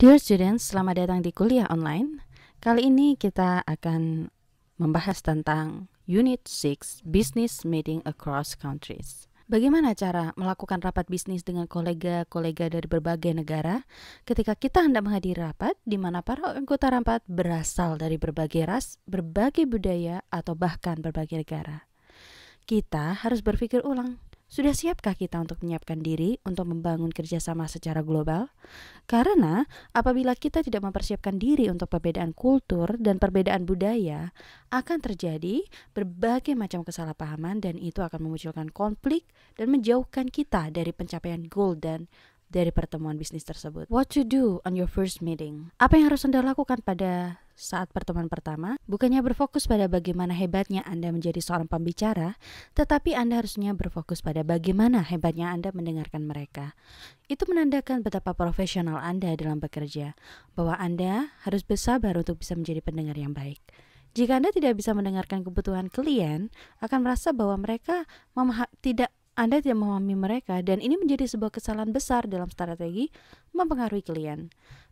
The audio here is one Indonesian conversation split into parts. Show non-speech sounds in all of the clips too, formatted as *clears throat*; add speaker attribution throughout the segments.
Speaker 1: Dear students, selamat datang di kuliah online. Kali ini kita akan membahas tentang Unit 6 Business Meeting Across Countries. Bagaimana cara melakukan rapat bisnis dengan kolega-kolega dari berbagai negara ketika kita hendak menghadiri rapat di mana para anggota rapat berasal dari berbagai ras, berbagai budaya, atau bahkan berbagai negara? Kita harus berpikir ulang sudah siapkah kita untuk menyiapkan diri untuk membangun kerjasama secara global? Karena apabila kita tidak mempersiapkan diri untuk perbedaan kultur dan perbedaan budaya, akan terjadi berbagai macam kesalahpahaman dan itu akan memunculkan konflik dan menjauhkan kita dari pencapaian goal dan dari pertemuan bisnis tersebut. What to do on your first meeting? Apa yang harus Anda lakukan pada saat pertemuan pertama, bukannya berfokus pada bagaimana hebatnya Anda menjadi seorang pembicara, tetapi Anda harusnya berfokus pada bagaimana hebatnya Anda mendengarkan mereka. Itu menandakan betapa profesional Anda dalam bekerja, bahwa Anda harus bersabar untuk bisa menjadi pendengar yang baik. Jika Anda tidak bisa mendengarkan kebutuhan klien, akan merasa bahwa mereka tidak anda tidak memahami mereka dan ini menjadi sebuah kesalahan besar dalam strategi mempengaruhi klien.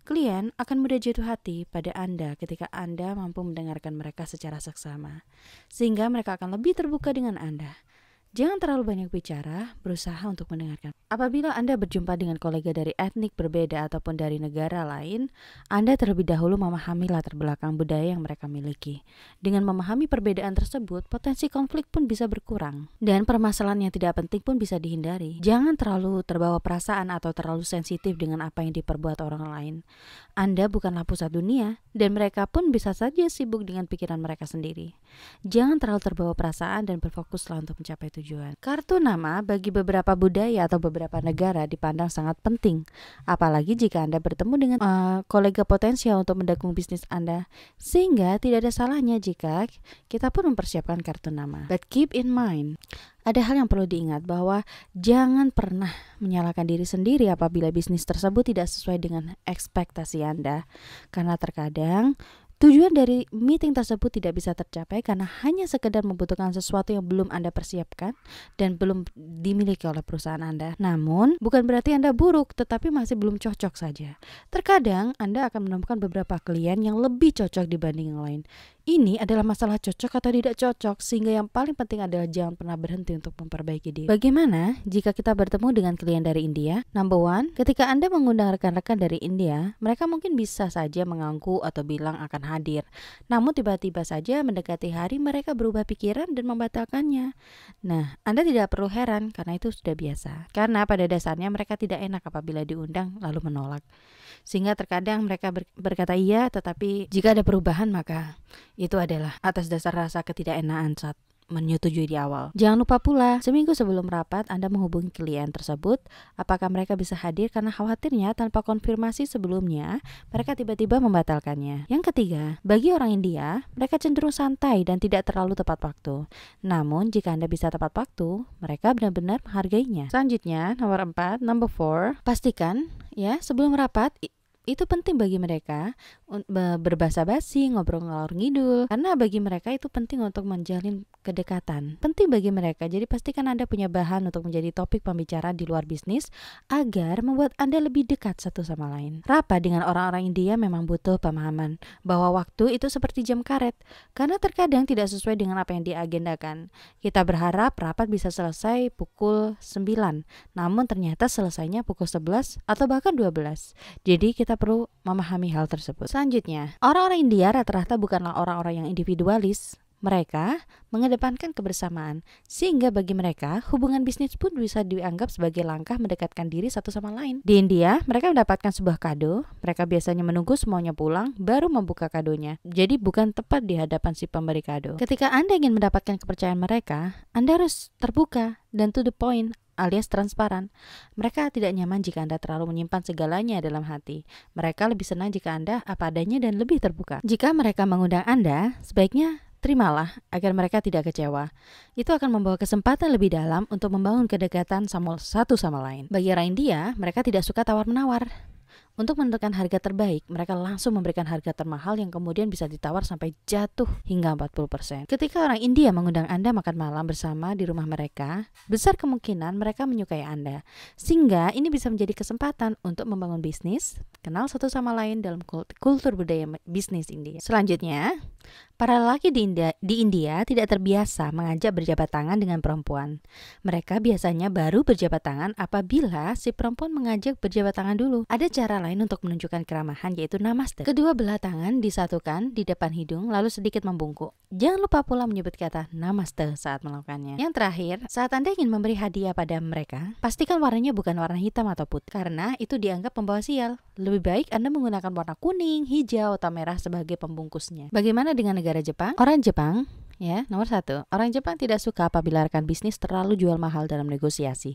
Speaker 1: Klien akan mudah jatuh hati pada Anda ketika Anda mampu mendengarkan mereka secara seksama, sehingga mereka akan lebih terbuka dengan Anda. Jangan terlalu banyak bicara, berusaha untuk mendengarkan. Apabila Anda berjumpa dengan kolega dari etnik berbeda ataupun dari negara lain, Anda terlebih dahulu memahami latar belakang budaya yang mereka miliki. Dengan memahami perbedaan tersebut, potensi konflik pun bisa berkurang, dan permasalahan yang tidak penting pun bisa dihindari. Jangan terlalu terbawa perasaan atau terlalu sensitif dengan apa yang diperbuat orang lain. Anda bukanlah pusat dunia, dan mereka pun bisa saja sibuk dengan pikiran mereka sendiri. Jangan terlalu terbawa perasaan dan berfokuslah untuk mencapai tujuan. Kartu nama bagi beberapa budaya atau beberapa negara dipandang sangat penting, apalagi jika Anda bertemu dengan uh, kolega potensial untuk mendukung bisnis Anda, sehingga tidak ada salahnya jika kita pun mempersiapkan kartu nama. But keep in mind, ada hal yang perlu diingat bahwa jangan pernah menyalahkan diri sendiri apabila bisnis tersebut tidak sesuai dengan ekspektasi Anda, karena terkadang Tujuan dari meeting tersebut tidak bisa tercapai karena hanya sekedar membutuhkan sesuatu yang belum Anda persiapkan dan belum dimiliki oleh perusahaan Anda. Namun, bukan berarti Anda buruk, tetapi masih belum cocok saja. Terkadang Anda akan menemukan beberapa klien yang lebih cocok dibanding yang lain. Ini adalah masalah cocok atau tidak cocok, sehingga yang paling penting adalah jangan pernah berhenti untuk memperbaiki diri. Bagaimana jika kita bertemu dengan klien dari India? Number one, ketika Anda mengundang rekan-rekan dari India, mereka mungkin bisa saja mengaku atau bilang akan hadir. Namun tiba-tiba saja mendekati hari mereka berubah pikiran dan membatalkannya. Nah, Anda tidak perlu heran karena itu sudah biasa. Karena pada dasarnya mereka tidak enak apabila diundang lalu menolak sehingga terkadang mereka ber berkata iya tetapi jika ada perubahan maka itu adalah atas dasar rasa ketidakenaan saat menyetujui di awal. Jangan lupa pula, seminggu sebelum rapat Anda menghubungi klien tersebut, apakah mereka bisa hadir karena khawatirnya tanpa konfirmasi sebelumnya, mereka tiba-tiba membatalkannya. Yang ketiga, bagi orang India, mereka cenderung santai dan tidak terlalu tepat waktu. Namun, jika Anda bisa tepat waktu, mereka benar-benar menghargainya. Selanjutnya, nomor 4, number 4, pastikan ya sebelum rapat itu penting bagi mereka berbahasa basi, ngobrol ngalor ngidul karena bagi mereka itu penting untuk menjalin kedekatan. Penting bagi mereka. Jadi pastikan Anda punya bahan untuk menjadi topik pembicaraan di luar bisnis agar membuat Anda lebih dekat satu sama lain. Rapat dengan orang-orang India memang butuh pemahaman bahwa waktu itu seperti jam karet karena terkadang tidak sesuai dengan apa yang diagendakan. Kita berharap rapat bisa selesai pukul 9, namun ternyata selesainya pukul 11 atau bahkan 12. Jadi kita perlu memahami hal tersebut. Selanjutnya, orang-orang India rata-rata bukanlah orang-orang yang individualis. Mereka mengedepankan kebersamaan, sehingga bagi mereka hubungan bisnis pun bisa dianggap sebagai langkah mendekatkan diri satu sama lain. Di India, mereka mendapatkan sebuah kado, mereka biasanya menunggu semuanya pulang baru membuka kadonya. Jadi bukan tepat di hadapan si pemberi kado. Ketika Anda ingin mendapatkan kepercayaan mereka, Anda harus terbuka dan to the point alias transparan. Mereka tidak nyaman jika Anda terlalu menyimpan segalanya dalam hati. Mereka lebih senang jika Anda apa adanya dan lebih terbuka. Jika mereka mengundang Anda, sebaiknya terimalah agar mereka tidak kecewa. Itu akan membawa kesempatan lebih dalam untuk membangun kedekatan satu sama lain. Bagi orang India, mereka tidak suka tawar-menawar. Untuk menentukan harga terbaik, mereka langsung memberikan harga termahal yang kemudian bisa ditawar sampai jatuh hingga 40%. Ketika orang India mengundang Anda makan malam bersama di rumah mereka, besar kemungkinan mereka menyukai Anda. Sehingga ini bisa menjadi kesempatan untuk membangun bisnis, kenal satu sama lain dalam kultur budaya bisnis India. Selanjutnya, Para lelaki di India, di India tidak terbiasa mengajak berjabat tangan dengan perempuan. Mereka biasanya baru berjabat tangan apabila si perempuan mengajak berjabat tangan dulu. Ada cara lain untuk menunjukkan keramahan yaitu namaste. Kedua belah tangan disatukan di depan hidung lalu sedikit membungkuk. Jangan lupa pula menyebut kata namaste saat melakukannya. Yang terakhir, saat Anda ingin memberi hadiah pada mereka, pastikan warnanya bukan warna hitam atau putih karena itu dianggap membawa sial. Lebih baik Anda menggunakan warna kuning, hijau, atau merah sebagai pembungkusnya. Bagaimana dengan negara Jepang? Orang Jepang Ya, nomor satu, orang Jepang tidak suka apabila rekan bisnis terlalu jual mahal dalam negosiasi.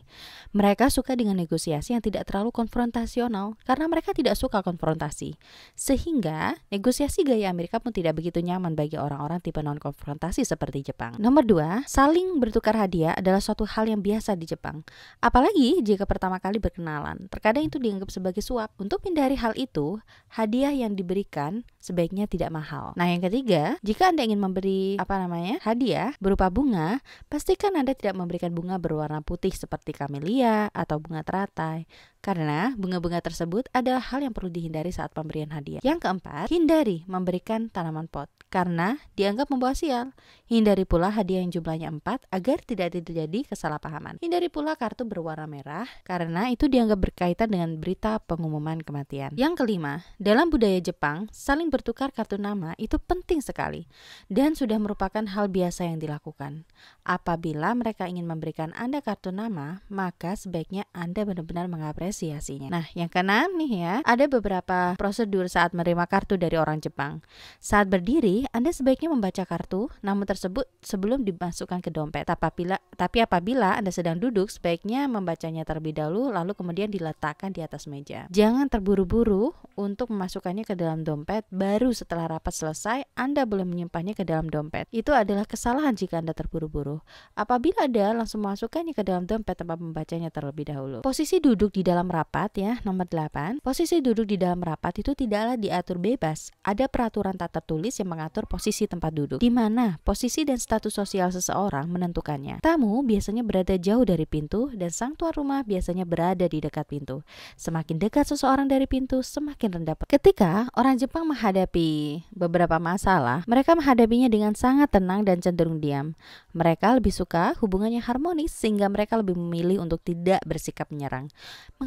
Speaker 1: Mereka suka dengan negosiasi yang tidak terlalu konfrontasional karena mereka tidak suka konfrontasi. Sehingga negosiasi gaya Amerika pun tidak begitu nyaman bagi orang-orang tipe non-konfrontasi seperti Jepang. Nomor dua, saling bertukar hadiah adalah suatu hal yang biasa di Jepang. Apalagi jika pertama kali berkenalan. Terkadang itu dianggap sebagai suap. Untuk hindari hal itu, hadiah yang diberikan sebaiknya tidak mahal. Nah, yang ketiga, jika Anda ingin memberi apa namanya? hadiah berupa bunga, pastikan Anda tidak memberikan bunga berwarna putih seperti kamelia atau bunga teratai, karena bunga-bunga tersebut adalah hal yang perlu dihindari saat pemberian hadiah. Yang keempat, hindari memberikan tanaman pot karena dianggap membawa sial. Hindari pula hadiah yang jumlahnya 4 agar tidak terjadi kesalahpahaman. Hindari pula kartu berwarna merah karena itu dianggap berkaitan dengan berita pengumuman kematian. Yang kelima, dalam budaya Jepang, saling bertukar kartu nama itu penting sekali dan sudah merupakan hal biasa yang dilakukan. Apabila mereka ingin memberikan Anda kartu nama, maka sebaiknya Anda benar-benar mengapresiasi apresiasinya. Nah, yang keenam nih ya, ada beberapa prosedur saat menerima kartu dari orang Jepang. Saat berdiri, Anda sebaiknya membaca kartu namun tersebut sebelum dimasukkan ke dompet. Apabila, tapi apabila Anda sedang duduk, sebaiknya membacanya terlebih dahulu lalu kemudian diletakkan di atas meja. Jangan terburu-buru untuk memasukkannya ke dalam dompet baru setelah rapat selesai Anda boleh menyimpannya ke dalam dompet. Itu adalah kesalahan jika Anda terburu-buru. Apabila Anda langsung masukkannya ke dalam dompet tanpa membacanya terlebih dahulu. Posisi duduk di dalam dalam rapat ya, nomor 8. Posisi duduk di dalam rapat itu tidaklah diatur bebas. Ada peraturan tak tertulis yang mengatur posisi tempat duduk, di mana posisi dan status sosial seseorang menentukannya. Tamu biasanya berada jauh dari pintu dan sang tuan rumah biasanya berada di dekat pintu. Semakin dekat seseorang dari pintu, semakin rendah. Ketika orang Jepang menghadapi beberapa masalah, mereka menghadapinya dengan sangat tenang dan cenderung diam. Mereka lebih suka hubungannya harmonis sehingga mereka lebih memilih untuk tidak bersikap menyerang.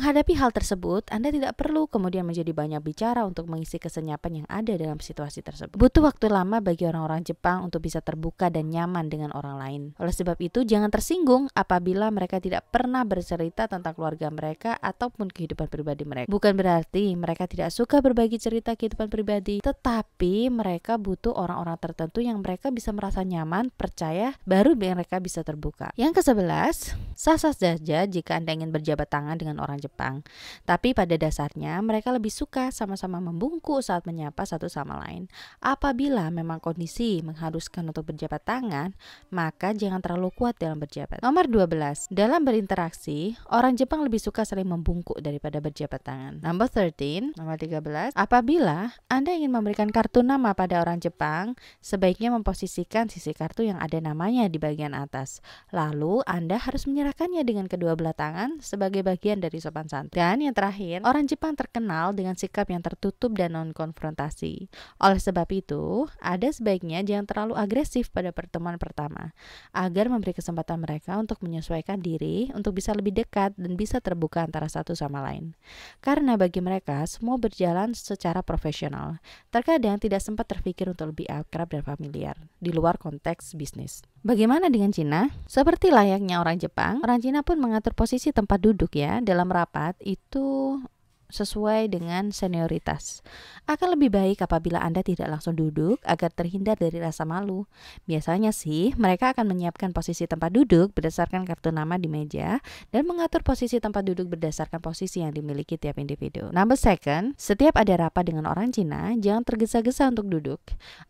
Speaker 1: Menghadapi hal tersebut, Anda tidak perlu kemudian menjadi banyak bicara untuk mengisi kesenyapan yang ada dalam situasi tersebut. Butuh waktu lama bagi orang-orang Jepang untuk bisa terbuka dan nyaman dengan orang lain. Oleh sebab itu, jangan tersinggung apabila mereka tidak pernah bercerita tentang keluarga mereka ataupun kehidupan pribadi mereka. Bukan berarti mereka tidak suka berbagi cerita kehidupan pribadi, tetapi mereka butuh orang-orang tertentu yang mereka bisa merasa nyaman, percaya, baru mereka bisa terbuka. Yang ke-11, sah-sah saja jika Anda ingin berjabat tangan dengan orang Jepang Jepang. Tapi pada dasarnya mereka lebih suka sama-sama membungkuk saat menyapa satu sama lain. Apabila memang kondisi mengharuskan untuk berjabat tangan, maka jangan terlalu kuat dalam berjabat. Nomor 12. Dalam berinteraksi, orang Jepang lebih suka saling membungkuk daripada berjabat tangan. Nomor 13, nomor 13. Apabila Anda ingin memberikan kartu nama pada orang Jepang, sebaiknya memposisikan sisi kartu yang ada namanya di bagian atas. Lalu, Anda harus menyerahkannya dengan kedua belah tangan sebagai bagian dari sopan sopan santun. Dan yang terakhir, orang Jepang terkenal dengan sikap yang tertutup dan non-konfrontasi. Oleh sebab itu, ada sebaiknya jangan terlalu agresif pada pertemuan pertama, agar memberi kesempatan mereka untuk menyesuaikan diri, untuk bisa lebih dekat dan bisa terbuka antara satu sama lain. Karena bagi mereka, semua berjalan secara profesional. Terkadang tidak sempat terpikir untuk lebih akrab dan familiar, di luar konteks bisnis. Bagaimana dengan Cina? Seperti layaknya orang Jepang, orang Cina pun mengatur posisi tempat duduk ya dalam rapat rapat itu sesuai dengan senioritas. Akan lebih baik apabila Anda tidak langsung duduk agar terhindar dari rasa malu. Biasanya sih, mereka akan menyiapkan posisi tempat duduk berdasarkan kartu nama di meja dan mengatur posisi tempat duduk berdasarkan posisi yang dimiliki tiap individu. Number second, setiap ada rapat dengan orang Cina, jangan tergesa-gesa untuk duduk.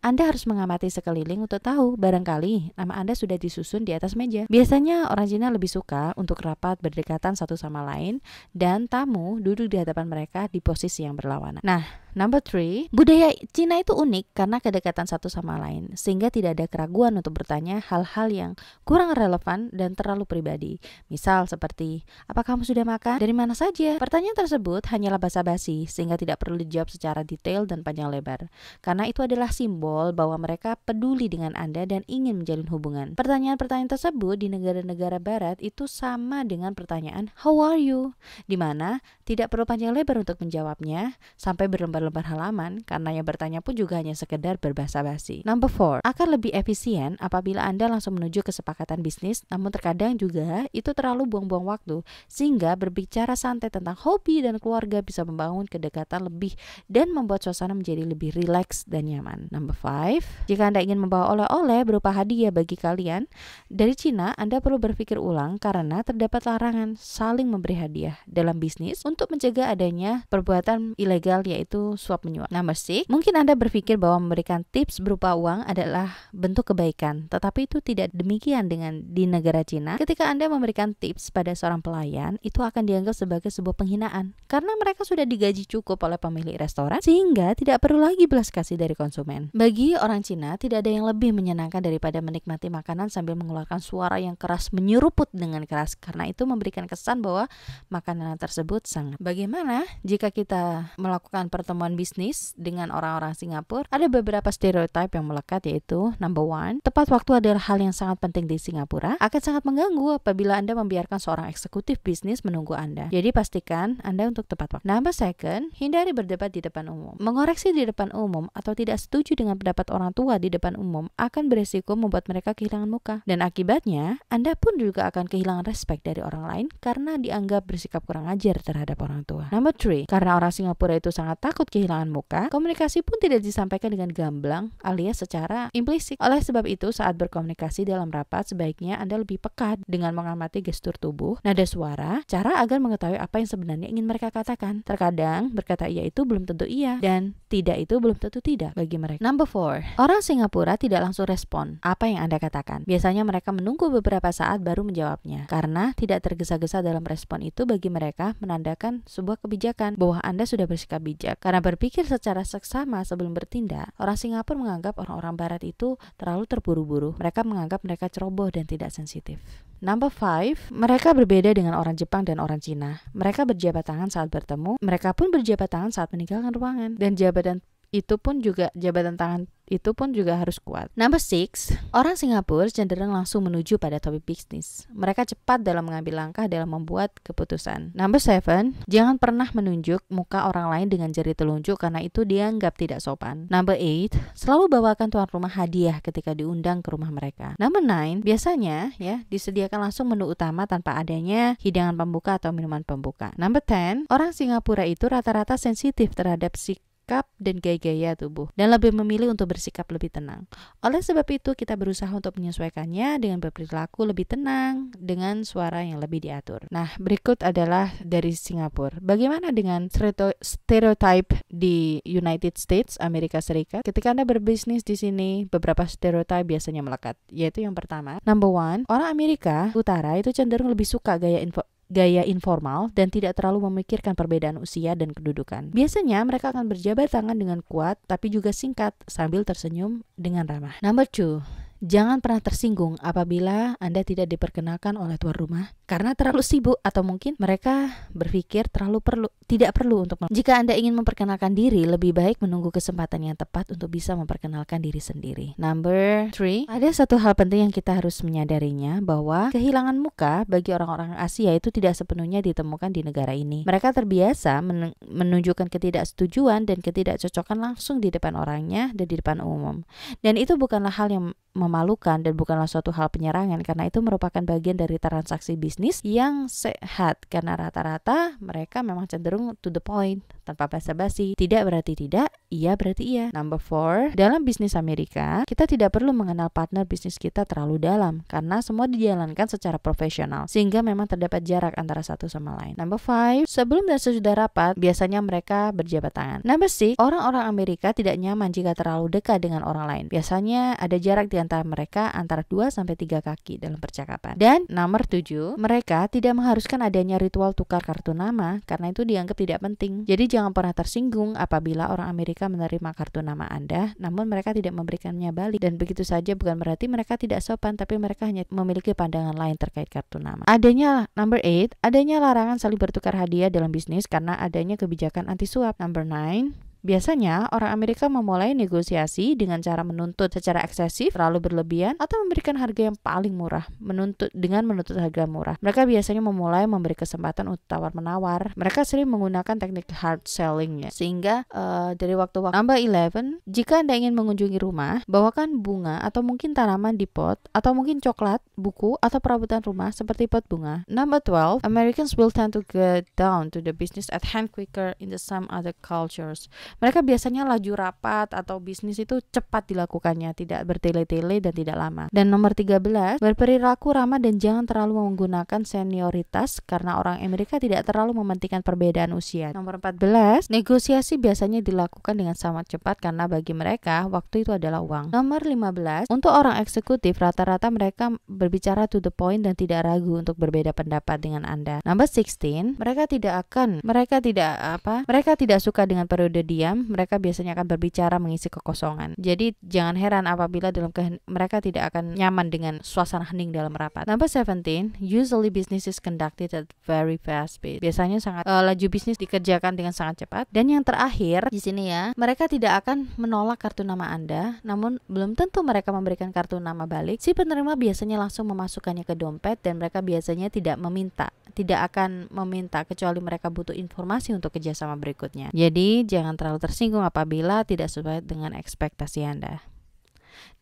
Speaker 1: Anda harus mengamati sekeliling untuk tahu barangkali nama Anda sudah disusun di atas meja. Biasanya orang Cina lebih suka untuk rapat berdekatan satu sama lain dan tamu duduk di hadapan mereka di posisi yang berlawanan. Nah, number three, budaya Cina itu unik karena kedekatan satu sama lain, sehingga tidak ada keraguan untuk bertanya hal-hal yang kurang relevan dan terlalu pribadi. Misal seperti, apa kamu sudah makan? Dari mana saja? Pertanyaan tersebut hanyalah basa-basi, sehingga tidak perlu dijawab secara detail dan panjang lebar. Karena itu adalah simbol bahwa mereka peduli dengan Anda dan ingin menjalin hubungan. Pertanyaan-pertanyaan tersebut di negara-negara barat itu sama dengan pertanyaan, how are you? Dimana tidak perlu panjang lebar lebar untuk menjawabnya, sampai berlembar-lembar halaman, karena yang bertanya pun juga hanya sekedar berbahasa basi. Number 4, akan lebih efisien apabila Anda langsung menuju kesepakatan bisnis, namun terkadang juga itu terlalu buang-buang waktu, sehingga berbicara santai tentang hobi dan keluarga bisa membangun kedekatan lebih dan membuat suasana menjadi lebih rileks dan nyaman. Number 5, jika Anda ingin membawa oleh-oleh berupa hadiah bagi kalian dari Cina, Anda perlu berpikir ulang karena terdapat larangan saling memberi hadiah dalam bisnis untuk mencegah ada adanya perbuatan ilegal yaitu suap menyuap. Number 6, mungkin Anda berpikir bahwa memberikan tips berupa uang adalah bentuk kebaikan, tetapi itu tidak demikian dengan di negara Cina. Ketika Anda memberikan tips pada seorang pelayan, itu akan dianggap sebagai sebuah penghinaan karena mereka sudah digaji cukup oleh pemilik restoran sehingga tidak perlu lagi belas kasih dari konsumen. Bagi orang Cina, tidak ada yang lebih menyenangkan daripada menikmati makanan sambil mengeluarkan suara yang keras menyeruput dengan keras karena itu memberikan kesan bahwa makanan tersebut sangat. Bagaimana jika kita melakukan pertemuan bisnis dengan orang-orang Singapura, ada beberapa stereotip yang melekat yaitu number one, tepat waktu adalah hal yang sangat penting di Singapura, akan sangat mengganggu apabila Anda membiarkan seorang eksekutif bisnis menunggu Anda. Jadi pastikan Anda untuk tepat waktu. Number second, hindari berdebat di depan umum. Mengoreksi di depan umum atau tidak setuju dengan pendapat orang tua di depan umum akan beresiko membuat mereka kehilangan muka. Dan akibatnya, Anda pun juga akan kehilangan respek dari orang lain karena dianggap bersikap kurang ajar terhadap orang tua. Number Number three, karena orang Singapura itu sangat takut kehilangan muka, komunikasi pun tidak disampaikan dengan gamblang alias secara implisit. Oleh sebab itu, saat berkomunikasi dalam rapat, sebaiknya Anda lebih pekat dengan mengamati gestur tubuh, nada suara, cara agar mengetahui apa yang sebenarnya ingin mereka katakan. Terkadang, berkata iya itu belum tentu iya, dan tidak itu belum tentu tidak bagi mereka. Number four, orang Singapura tidak langsung respon apa yang Anda katakan. Biasanya mereka menunggu beberapa saat baru menjawabnya, karena tidak tergesa-gesa dalam respon itu bagi mereka menandakan sebuah kebijakan kebijakan bahwa Anda sudah bersikap bijak. Karena berpikir secara seksama sebelum bertindak, orang Singapura menganggap orang-orang barat itu terlalu terburu-buru. Mereka menganggap mereka ceroboh dan tidak sensitif. Number five, mereka berbeda dengan orang Jepang dan orang Cina. Mereka berjabat tangan saat bertemu, mereka pun berjabat tangan saat meninggalkan ruangan. Dan jabatan itu pun juga jabatan tangan itu pun juga harus kuat. Number six, orang Singapura cenderung langsung menuju pada topik bisnis. Mereka cepat dalam mengambil langkah dalam membuat keputusan. Number seven, jangan pernah menunjuk muka orang lain dengan jari telunjuk karena itu dianggap tidak sopan. Number eight, selalu bawakan tuan rumah hadiah ketika diundang ke rumah mereka. Number nine, biasanya ya disediakan langsung menu utama tanpa adanya hidangan pembuka atau minuman pembuka. Number ten, orang Singapura itu rata-rata sensitif terhadap sikap sikap dan gaya-gaya tubuh dan lebih memilih untuk bersikap lebih tenang. Oleh sebab itu kita berusaha untuk menyesuaikannya dengan berperilaku lebih tenang dengan suara yang lebih diatur. Nah, berikut adalah dari Singapura. Bagaimana dengan stereotype di United States Amerika Serikat? Ketika Anda berbisnis di sini, beberapa stereotype biasanya melekat, yaitu yang pertama, number one, orang Amerika Utara itu cenderung lebih suka gaya info gaya informal dan tidak terlalu memikirkan perbedaan usia dan kedudukan. Biasanya mereka akan berjabat tangan dengan kuat tapi juga singkat sambil tersenyum dengan ramah. Number two, Jangan pernah tersinggung apabila Anda tidak diperkenalkan oleh tuan rumah karena terlalu sibuk atau mungkin mereka berpikir terlalu perlu tidak perlu untuk Jika Anda ingin memperkenalkan diri, lebih baik menunggu kesempatan yang tepat untuk bisa memperkenalkan diri sendiri. Number three, ada satu hal penting yang kita harus menyadarinya bahwa kehilangan muka bagi orang-orang Asia itu tidak sepenuhnya ditemukan di negara ini. Mereka terbiasa men menunjukkan ketidaksetujuan dan ketidakcocokan langsung di depan orangnya dan di depan umum. Dan itu bukanlah hal yang memalukan dan bukanlah suatu hal penyerangan karena itu merupakan bagian dari transaksi bisnis yang sehat karena rata-rata mereka memang cenderung to the point tanpa basa-basi. Tidak berarti tidak, iya berarti iya. Number four, dalam bisnis Amerika, kita tidak perlu mengenal partner bisnis kita terlalu dalam karena semua dijalankan secara profesional sehingga memang terdapat jarak antara satu sama lain. Number five, sebelum dan sesudah rapat biasanya mereka berjabat tangan. Number six, orang-orang Amerika tidak nyaman jika terlalu dekat dengan orang lain. Biasanya ada jarak di antara mereka antara 2 sampai 3 kaki dalam percakapan. Dan nomor 7, mereka tidak mengharuskan adanya ritual tukar kartu nama karena itu dianggap tidak penting. Jadi jangan pernah tersinggung apabila orang Amerika menerima kartu nama Anda, namun mereka tidak memberikannya balik. Dan begitu saja bukan berarti mereka tidak sopan, tapi mereka hanya memiliki pandangan lain terkait kartu nama. Adanya number eight, adanya larangan saling bertukar hadiah dalam bisnis karena adanya kebijakan anti suap. Number nine. Biasanya, orang Amerika memulai negosiasi dengan cara menuntut secara eksesif, terlalu berlebihan, atau memberikan harga yang paling murah, menuntut dengan menuntut harga murah. Mereka biasanya memulai memberi kesempatan untuk tawar-menawar. Mereka sering menggunakan teknik hard selling ya. Sehingga uh, dari waktu-waktu number 11, jika Anda ingin mengunjungi rumah, bawakan bunga atau mungkin tanaman di pot atau mungkin coklat, buku atau perabotan rumah seperti pot bunga. Number 12, Americans will tend to get down to the business at hand quicker in the some other cultures. Mereka biasanya laju rapat atau bisnis itu cepat dilakukannya, tidak bertele-tele dan tidak lama. Dan nomor 13, berperilaku ramah dan jangan terlalu menggunakan senioritas karena orang Amerika tidak terlalu mementingkan perbedaan usia. Nomor 14, negosiasi biasanya dilakukan dengan sangat cepat karena bagi mereka waktu itu adalah uang. Nomor 15, untuk orang eksekutif rata-rata mereka berbicara to the point dan tidak ragu untuk berbeda pendapat dengan Anda. Nomor 16, mereka tidak akan mereka tidak apa? Mereka tidak suka dengan periode di diam, mereka biasanya akan berbicara mengisi kekosongan. Jadi jangan heran apabila dalam mereka tidak akan nyaman dengan suasana hening dalam rapat. Number 17, usually business is conducted at very fast pace. Biasanya sangat uh, laju bisnis dikerjakan dengan sangat cepat. Dan yang terakhir di sini ya, mereka tidak akan menolak kartu nama Anda, namun belum tentu mereka memberikan kartu nama balik. Si penerima biasanya langsung memasukkannya ke dompet dan mereka biasanya tidak meminta, tidak akan meminta kecuali mereka butuh informasi untuk kerjasama berikutnya. Jadi jangan terlalu tersinggung apabila tidak sesuai dengan ekspektasi Anda.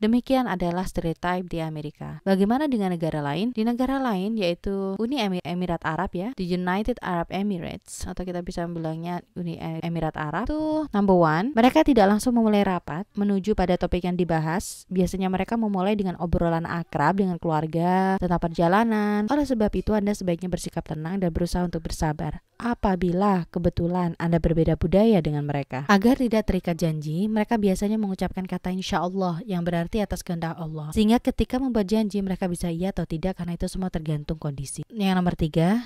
Speaker 1: Demikian adalah stereotype di Amerika. Bagaimana dengan negara lain? Di negara lain yaitu Uni Emirat Arab ya, the United Arab Emirates atau kita bisa bilangnya Uni Emirat Arab itu number one. Mereka tidak langsung memulai rapat menuju pada topik yang dibahas. Biasanya mereka memulai dengan obrolan akrab dengan keluarga tentang perjalanan. Oleh sebab itu Anda sebaiknya bersikap tenang dan berusaha untuk bersabar apabila kebetulan Anda berbeda budaya dengan mereka. Agar tidak terikat janji, mereka biasanya mengucapkan kata insya Allah yang berarti atas kehendak Allah. Sehingga ketika membuat janji mereka bisa iya atau tidak karena itu semua tergantung kondisi. Yang nomor tiga,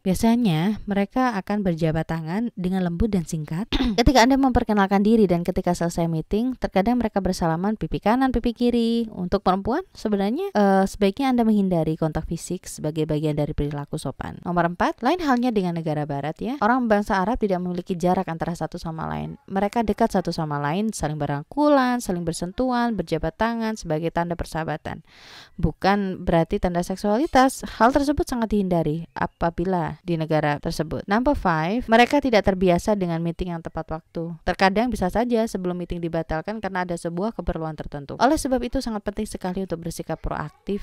Speaker 1: Biasanya, mereka akan berjabat tangan dengan lembut dan singkat. *clears throat* ketika Anda memperkenalkan diri dan ketika selesai meeting, terkadang mereka bersalaman pipi kanan, pipi kiri. Untuk perempuan, sebenarnya uh, sebaiknya Anda menghindari kontak fisik sebagai bagian dari perilaku sopan. Nomor 4, lain halnya dengan negara barat ya. Orang bangsa Arab tidak memiliki jarak antara satu sama lain. Mereka dekat satu sama lain, saling berangkulan, saling bersentuhan, berjabat tangan sebagai tanda persahabatan. Bukan berarti tanda seksualitas. Hal tersebut sangat dihindari apabila gila di negara tersebut. Number five, mereka tidak terbiasa dengan meeting yang tepat waktu. Terkadang bisa saja sebelum meeting dibatalkan karena ada sebuah keperluan tertentu. Oleh sebab itu sangat penting sekali untuk bersikap proaktif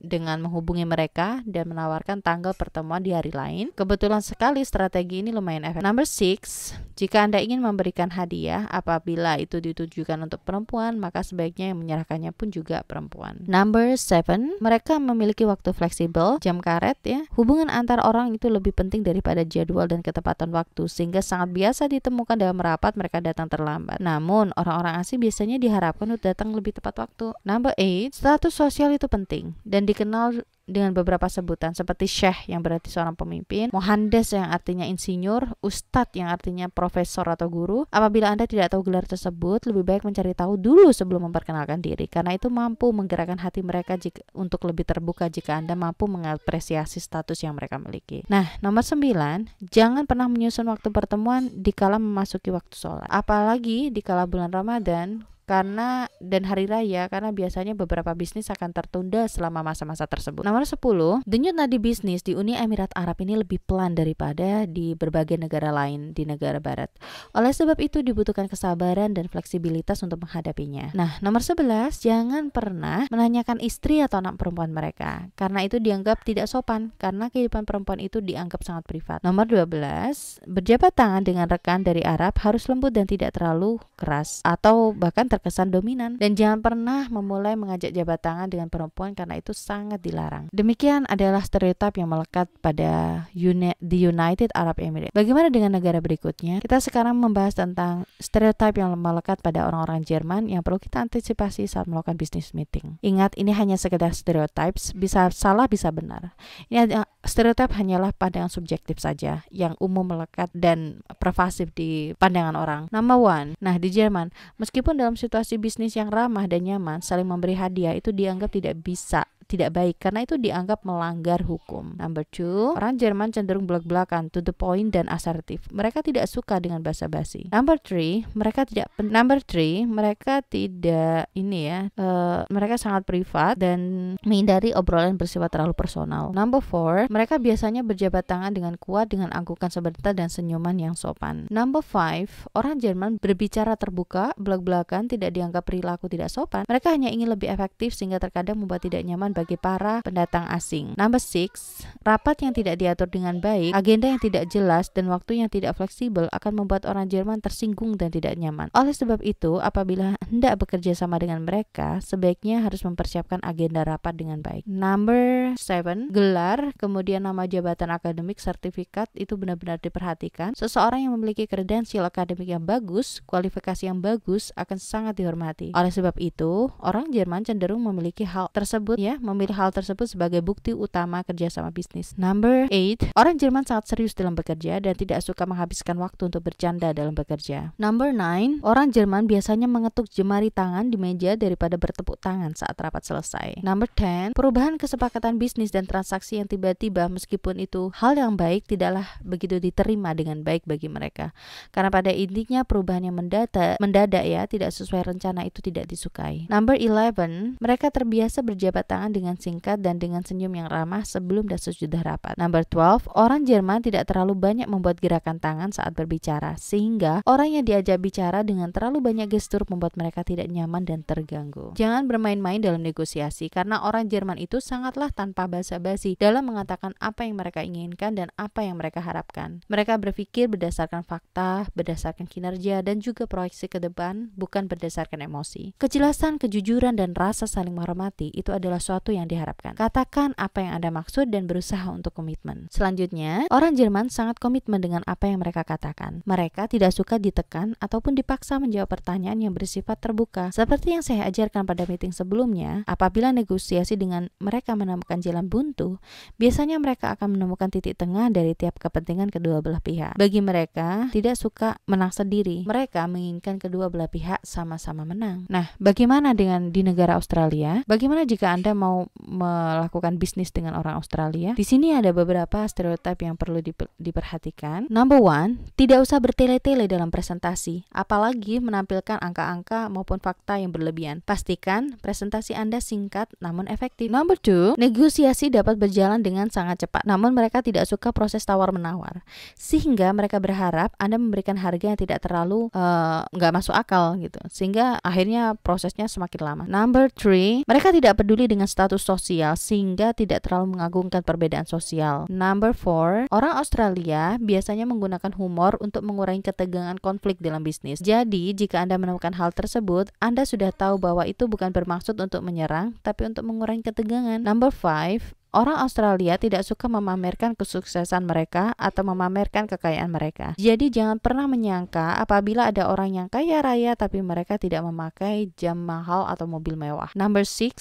Speaker 1: dengan menghubungi mereka dan menawarkan tanggal pertemuan di hari lain. Kebetulan sekali strategi ini lumayan efektif. Number six, jika Anda ingin memberikan hadiah apabila itu ditujukan untuk perempuan, maka sebaiknya yang menyerahkannya pun juga perempuan. Number seven, mereka memiliki waktu fleksibel, jam karet ya. Hubungan antar orang itu lebih penting daripada jadwal dan ketepatan waktu, sehingga sangat biasa ditemukan dalam rapat mereka datang terlambat. Namun, orang-orang asing biasanya diharapkan untuk datang lebih tepat waktu. Number eight, status sosial itu penting dan dikenal dengan beberapa sebutan seperti syekh yang berarti seorang pemimpin, mohandes yang artinya insinyur, ustadz yang artinya profesor atau guru. Apabila Anda tidak tahu gelar tersebut, lebih baik mencari tahu dulu sebelum memperkenalkan diri karena itu mampu menggerakkan hati mereka jika, untuk lebih terbuka jika Anda mampu mengapresiasi status yang mereka miliki. Nah, nomor sembilan, jangan pernah menyusun waktu pertemuan di dikala memasuki waktu sholat. Apalagi dikala bulan Ramadan, karena dan hari raya karena biasanya beberapa bisnis akan tertunda selama masa-masa tersebut. Nomor 10, denyut nadi bisnis di Uni Emirat Arab ini lebih pelan daripada di berbagai negara lain di negara barat. Oleh sebab itu dibutuhkan kesabaran dan fleksibilitas untuk menghadapinya. Nah, nomor 11, jangan pernah menanyakan istri atau anak perempuan mereka karena itu dianggap tidak sopan karena kehidupan perempuan itu dianggap sangat privat. Nomor 12, berjabat tangan dengan rekan dari Arab harus lembut dan tidak terlalu keras atau bahkan ter terkesan dominan dan jangan pernah memulai mengajak jabat tangan dengan perempuan karena itu sangat dilarang. Demikian adalah stereotip yang melekat pada Uni The United Arab Emirates. Bagaimana dengan negara berikutnya? Kita sekarang membahas tentang stereotip yang melekat pada orang-orang Jerman yang perlu kita antisipasi saat melakukan bisnis meeting. Ingat ini hanya sekedar stereotip, bisa salah bisa benar. Ini stereotip hanyalah pandangan subjektif saja yang umum melekat dan pervasif di pandangan orang. Number one, nah di Jerman, meskipun dalam situasi bisnis yang ramah dan nyaman, saling memberi hadiah itu dianggap tidak bisa tidak baik karena itu dianggap melanggar hukum. Number two, orang Jerman cenderung belak-belakan, to the point dan asertif. Mereka tidak suka dengan basa-basi. Number three, mereka tidak number three, mereka tidak ini ya, uh, mereka sangat privat dan menghindari obrolan bersifat terlalu personal. Number four, mereka biasanya berjabat tangan dengan kuat dengan anggukan sebentar dan senyuman yang sopan. Number five, orang Jerman berbicara terbuka, belak-belakan, tidak dianggap perilaku tidak sopan. Mereka hanya ingin lebih efektif sehingga terkadang membuat tidak nyaman bagi para pendatang asing. Number six, rapat yang tidak diatur dengan baik, agenda yang tidak jelas, dan waktu yang tidak fleksibel akan membuat orang Jerman tersinggung dan tidak nyaman. Oleh sebab itu, apabila hendak bekerja sama dengan mereka, sebaiknya harus mempersiapkan agenda rapat dengan baik. Number seven, gelar, kemudian nama jabatan akademik, sertifikat itu benar-benar diperhatikan. Seseorang yang memiliki kredensial akademik yang bagus, kualifikasi yang bagus akan sangat dihormati. Oleh sebab itu, orang Jerman cenderung memiliki hal tersebut ya memilih hal tersebut sebagai bukti utama kerjasama bisnis. Number 8. Orang Jerman sangat serius dalam bekerja dan tidak suka menghabiskan waktu untuk bercanda dalam bekerja. Number 9. Orang Jerman biasanya mengetuk jemari tangan di meja daripada bertepuk tangan saat rapat selesai. Number 10. Perubahan kesepakatan bisnis dan transaksi yang tiba-tiba meskipun itu hal yang baik tidaklah begitu diterima dengan baik bagi mereka. Karena pada intinya perubahan yang mendata, mendadak ya tidak sesuai rencana itu tidak disukai. Number 11. Mereka terbiasa berjabat tangan dengan singkat dan dengan senyum yang ramah sebelum dan sesudah rapat. Number 12, orang Jerman tidak terlalu banyak membuat gerakan tangan saat berbicara, sehingga orang yang diajak bicara dengan terlalu banyak gestur membuat mereka tidak nyaman dan terganggu. Jangan bermain-main dalam negosiasi karena orang Jerman itu sangatlah tanpa basa-basi dalam mengatakan apa yang mereka inginkan dan apa yang mereka harapkan. Mereka berpikir berdasarkan fakta, berdasarkan kinerja, dan juga proyeksi ke depan, bukan berdasarkan emosi. Kejelasan, kejujuran, dan rasa saling menghormati itu adalah suatu sesuatu yang diharapkan. Katakan apa yang Anda maksud dan berusaha untuk komitmen. Selanjutnya, orang Jerman sangat komitmen dengan apa yang mereka katakan. Mereka tidak suka ditekan ataupun dipaksa menjawab pertanyaan yang bersifat terbuka. Seperti yang saya ajarkan pada meeting sebelumnya, apabila negosiasi dengan mereka menemukan jalan buntu, biasanya mereka akan menemukan titik tengah dari tiap kepentingan kedua belah pihak. Bagi mereka, tidak suka menang sendiri. Mereka menginginkan kedua belah pihak sama-sama menang. Nah, bagaimana dengan di negara Australia? Bagaimana jika Anda mau mau melakukan bisnis dengan orang Australia, di sini ada beberapa stereotip yang perlu diperhatikan. Number one, tidak usah bertele-tele dalam presentasi, apalagi menampilkan angka-angka maupun fakta yang berlebihan. Pastikan presentasi Anda singkat namun efektif. Number two, negosiasi dapat berjalan dengan sangat cepat, namun mereka tidak suka proses tawar-menawar, sehingga mereka berharap Anda memberikan harga yang tidak terlalu eh, nggak uh, masuk akal gitu, sehingga akhirnya prosesnya semakin lama. Number three, mereka tidak peduli dengan status status sosial sehingga tidak terlalu mengagungkan perbedaan sosial. Number four, orang Australia biasanya menggunakan humor untuk mengurangi ketegangan konflik dalam bisnis. Jadi, jika Anda menemukan hal tersebut, Anda sudah tahu bahwa itu bukan bermaksud untuk menyerang, tapi untuk mengurangi ketegangan. Number five, Orang Australia tidak suka memamerkan kesuksesan mereka atau memamerkan kekayaan mereka. Jadi jangan pernah menyangka apabila ada orang yang kaya raya tapi mereka tidak memakai jam mahal atau mobil mewah. Number six,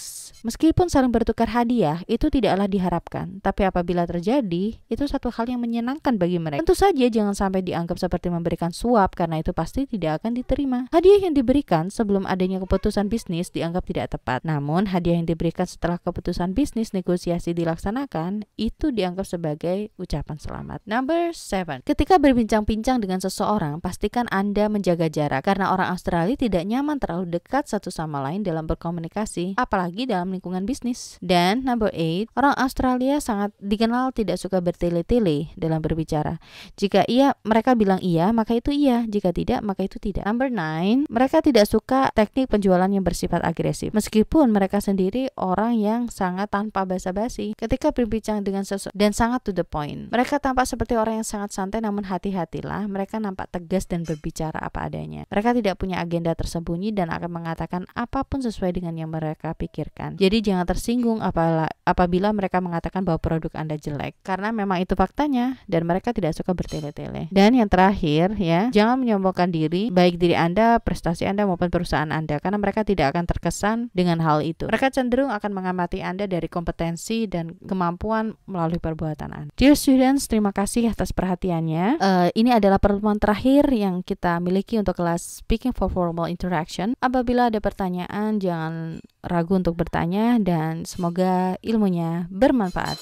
Speaker 1: meskipun saling bertukar hadiah, itu tidaklah diharapkan. Tapi apabila terjadi, itu satu hal yang menyenangkan bagi mereka. Tentu saja jangan sampai dianggap seperti memberikan suap karena itu pasti tidak akan diterima. Hadiah yang diberikan sebelum adanya keputusan bisnis dianggap tidak tepat. Namun, hadiah yang diberikan setelah keputusan bisnis negosiasi dilaksanakan itu dianggap sebagai ucapan selamat. Number seven, ketika berbincang-bincang dengan seseorang, pastikan Anda menjaga jarak karena orang Australia tidak nyaman terlalu dekat satu sama lain dalam berkomunikasi, apalagi dalam lingkungan bisnis. Dan number eight, orang Australia sangat dikenal tidak suka bertele-tele dalam berbicara. Jika iya, mereka bilang iya, maka itu iya. Jika tidak, maka itu tidak. Number nine, mereka tidak suka teknik penjualan yang bersifat agresif. Meskipun mereka sendiri orang yang sangat tanpa basa-basi, ketika berbincang dengan sosok dan sangat to the point. Mereka tampak seperti orang yang sangat santai namun hati-hatilah, mereka nampak tegas dan berbicara apa adanya. Mereka tidak punya agenda tersembunyi dan akan mengatakan apapun sesuai dengan yang mereka pikirkan. Jadi jangan tersinggung apala, apabila mereka mengatakan bahwa produk Anda jelek karena memang itu faktanya dan mereka tidak suka bertele-tele. Dan yang terakhir ya, jangan menyombongkan diri baik diri Anda, prestasi Anda maupun perusahaan Anda karena mereka tidak akan terkesan dengan hal itu. Mereka cenderung akan mengamati Anda dari kompetensi dan dan kemampuan melalui perbuatan Anda. Dear students, terima kasih atas perhatiannya. Uh, ini adalah pertemuan terakhir yang kita miliki untuk kelas Speaking for Formal Interaction. Apabila ada pertanyaan, jangan ragu untuk bertanya dan semoga ilmunya bermanfaat.